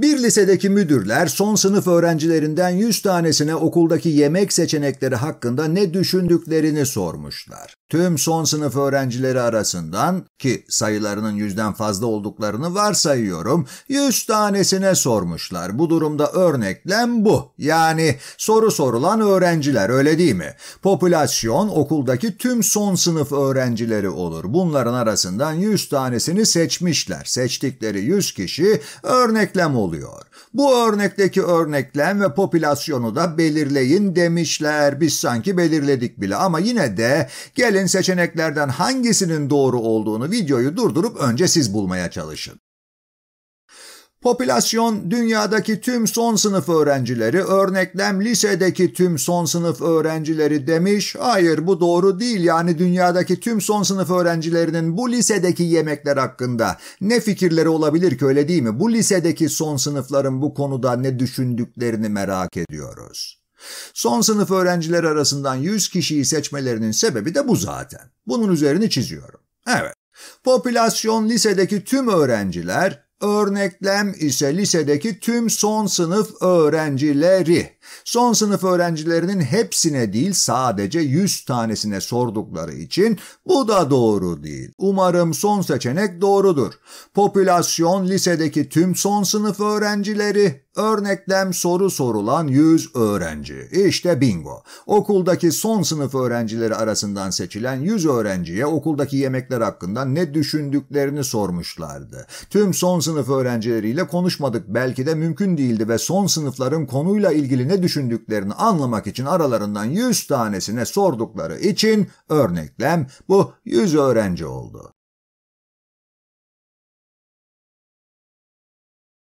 Bir lisedeki müdürler son sınıf öğrencilerinden 100 tanesine okuldaki yemek seçenekleri hakkında ne düşündüklerini sormuşlar. Tüm son sınıf öğrencileri arasından ki sayılarının yüzden fazla olduklarını varsayıyorum, 100 tanesine sormuşlar. Bu durumda örneklem bu. Yani soru sorulan öğrenciler öyle değil mi? Popülasyon okuldaki tüm son sınıf öğrencileri olur. Bunların arasından 100 tanesini seçmişler. Seçtikleri 100 kişi örneklem oluyor. Bu örnekteki örneklem ve popülasyonu da belirleyin demişler. Biz sanki belirledik bile ama yine de gelin verilen seçeneklerden hangisinin doğru olduğunu videoyu durdurup önce siz bulmaya çalışın. Popülasyon dünyadaki tüm son sınıf öğrencileri örneklem lisedeki tüm son sınıf öğrencileri demiş. Hayır bu doğru değil yani dünyadaki tüm son sınıf öğrencilerinin bu lisedeki yemekler hakkında ne fikirleri olabilir ki öyle değil mi? Bu lisedeki son sınıfların bu konuda ne düşündüklerini merak ediyoruz. Son sınıf öğrenciler arasından 100 kişiyi seçmelerinin sebebi de bu zaten. Bunun üzerine çiziyorum. Evet, popülasyon lisedeki tüm öğrenciler, örneklem ise lisedeki tüm son sınıf öğrencileri. Son sınıf öğrencilerinin hepsine değil sadece 100 tanesine sordukları için bu da doğru değil. Umarım son seçenek doğrudur. Popülasyon lisedeki tüm son sınıf öğrencileri örneklem soru sorulan 100 öğrenci. İşte bingo. Okuldaki son sınıf öğrencileri arasından seçilen 100 öğrenciye okuldaki yemekler hakkında ne düşündüklerini sormuşlardı. Tüm son sınıf öğrencileriyle konuşmadık belki de mümkün değildi ve son sınıfların konuyla ilgili ne düşündüklerini anlamak için aralarından 100 tanesine sordukları için örneklem bu 100 öğrenci oldu.